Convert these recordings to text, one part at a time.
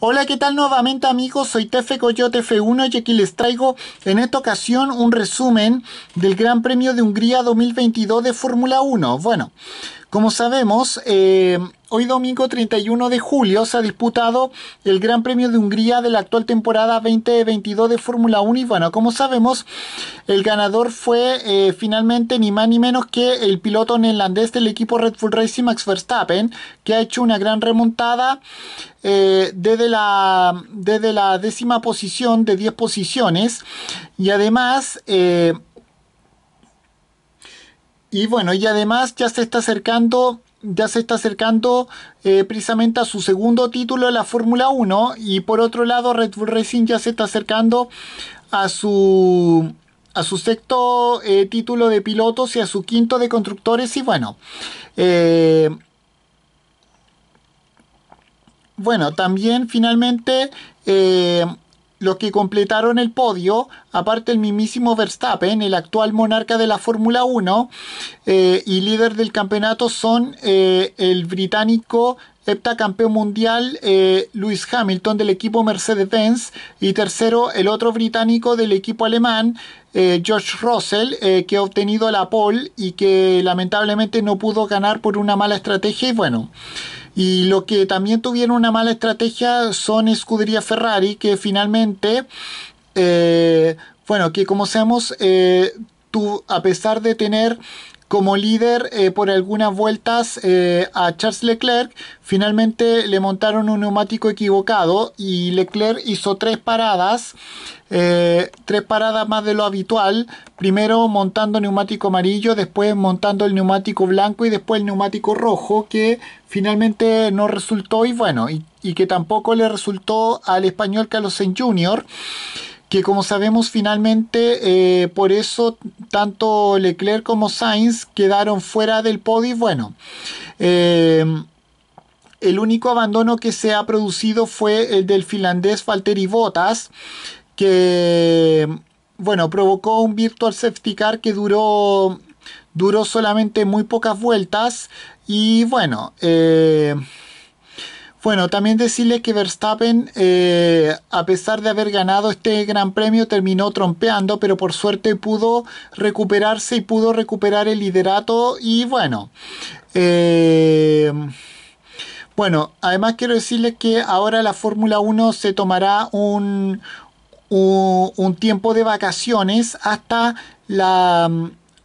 Hola, ¿qué tal nuevamente amigos? Soy Tefe Coyote F1 y aquí les traigo en esta ocasión un resumen del Gran Premio de Hungría 2022 de Fórmula 1. Bueno, como sabemos, eh, hoy domingo 31 de julio se ha disputado el Gran Premio de Hungría de la actual temporada 2022 de Fórmula 1 y bueno, como sabemos, el ganador fue eh, finalmente ni más ni menos que el piloto neerlandés del equipo Red Bull Racing Max Verstappen, que ha hecho una gran remontada eh, desde, la, desde la décima posición de 10 posiciones y además... Eh, y bueno, y además ya se está acercando ya se está acercando eh, precisamente a su segundo título la Fórmula 1 y por otro lado Red Bull Racing ya se está acercando a su a su sexto eh, título de pilotos y a su quinto de constructores y bueno eh, bueno también finalmente los que completaron el podio, aparte el mismísimo Verstappen, el actual monarca de la Fórmula 1 eh, y líder del campeonato, son eh, el británico heptacampeón mundial Luis eh, Lewis Hamilton del equipo Mercedes-Benz y tercero el otro británico del equipo alemán George Russell que ha obtenido la pole y que lamentablemente no pudo ganar por una mala estrategia y bueno y lo que también tuvieron una mala estrategia son escudería Ferrari, que finalmente, eh, bueno, que como seamos, eh, a pesar de tener como líder eh, por algunas vueltas eh, a Charles Leclerc. Finalmente le montaron un neumático equivocado y Leclerc hizo tres paradas, eh, tres paradas más de lo habitual. Primero montando neumático amarillo, después montando el neumático blanco y después el neumático rojo que finalmente no resultó y bueno, y, que tampoco le resultó al español Carlos Sainz Jr que como sabemos finalmente por eso tanto Leclerc como Sainz quedaron fuera del podio. Bueno, eh, el único abandono que se ha producido fue el del finlandés Valtteri Bottas, que bueno, provocó un virtual safety car que duró, duró solamente muy pocas vueltas y bueno, eh, bueno, también decirles que Verstappen, eh, a pesar de haber ganado este gran premio, terminó trompeando, pero por suerte pudo recuperarse y pudo recuperar el liderato. Y bueno, eh, bueno, además quiero decirles que ahora la Fórmula 1 se tomará un, un tiempo de vacaciones hasta la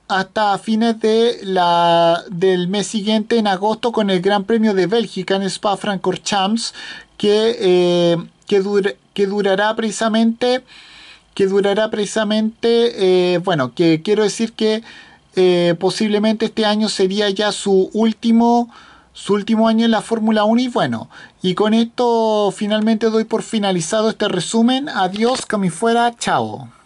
hasta fines de la, del mes siguiente, en agosto, con el Gran Premio de Bélgica en Spa-Francorchamps, que, eh, que, que durará precisamente, que durará precisamente, eh, bueno, que quiero decir que eh, posiblemente este año sería ya su último, su último año en la Fórmula 1 y bueno, y con esto finalmente doy por finalizado este resumen. Adiós, que fuera, chao.